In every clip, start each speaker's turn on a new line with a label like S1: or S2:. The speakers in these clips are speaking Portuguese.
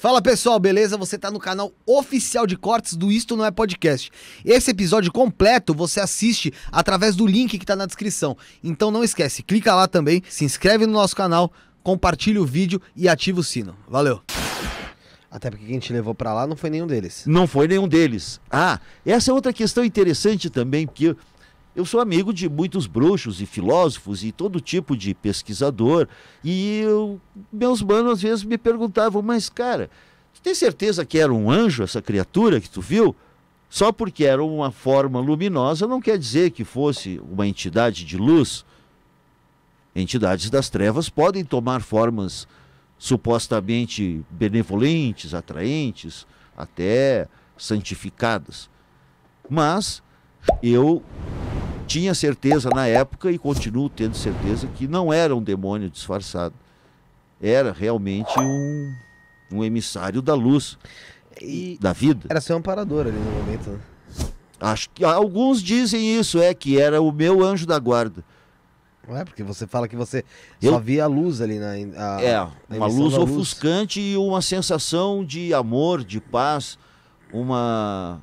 S1: Fala pessoal, beleza? Você está no canal oficial de cortes do Isto Não É Podcast. Esse episódio completo você assiste através do link que está na descrição. Então não esquece, clica lá também, se inscreve no nosso canal, compartilha o vídeo e ativa o sino. Valeu! Até porque quem te levou para lá não foi nenhum deles. Não foi nenhum deles. Ah, essa é outra questão interessante também, porque eu sou amigo de muitos bruxos e filósofos e todo tipo de pesquisador. E eu, meus manos às vezes me perguntavam, mas cara, tu tem certeza que era um anjo essa criatura que tu viu? Só porque era uma forma luminosa não quer dizer que fosse uma entidade de luz. Entidades das trevas podem tomar formas supostamente benevolentes, atraentes, até santificadas. Mas eu tinha certeza na época e continuo tendo certeza que não era um demônio disfarçado. Era realmente um, um emissário da luz, e da vida. Era seu amparador ali no momento. Né? Acho que alguns dizem isso, é que era o meu anjo da guarda. Não é porque você fala que você Eu... só via a luz ali na a, é uma luz ofuscante e uma sensação de amor, de paz, uma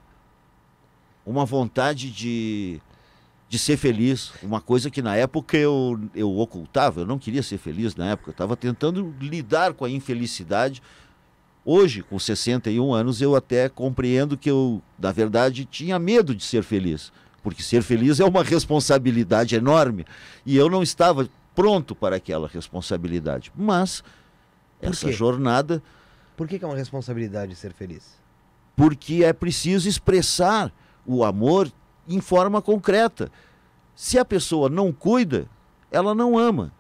S1: uma vontade de de ser feliz. Uma coisa que na época eu, eu ocultava, eu não queria ser feliz na época, eu estava tentando lidar com a infelicidade. Hoje, com 61 anos, eu até compreendo que eu, na verdade, tinha medo de ser feliz, porque ser feliz é uma responsabilidade enorme e eu não estava pronto para aquela responsabilidade. Mas essa jornada. Por que, que é uma responsabilidade ser feliz? Porque é preciso expressar o amor em forma concreta. Se a pessoa não cuida, ela não ama.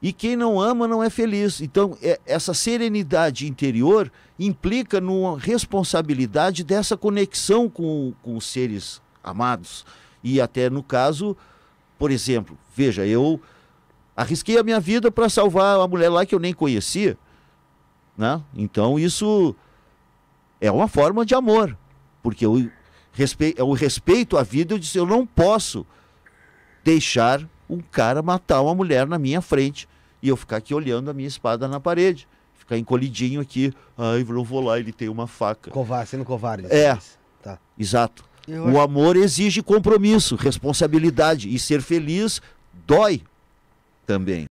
S1: E quem não ama não é feliz. Então, é, essa serenidade interior implica numa responsabilidade dessa conexão com, com os seres amados. E até no caso, por exemplo, veja, eu arrisquei a minha vida para salvar uma mulher lá que eu nem conhecia. Né? Então, isso é uma forma de amor, porque eu respe... É o respeito à vida, eu disse, eu não posso deixar um cara matar uma mulher na minha frente e eu ficar aqui olhando a minha espada na parede, ficar encolhidinho aqui, ai, não vou lá, ele tem uma faca. Covarde, sendo covarde. É, tá. exato. Eu... O amor exige compromisso, responsabilidade e ser feliz dói também.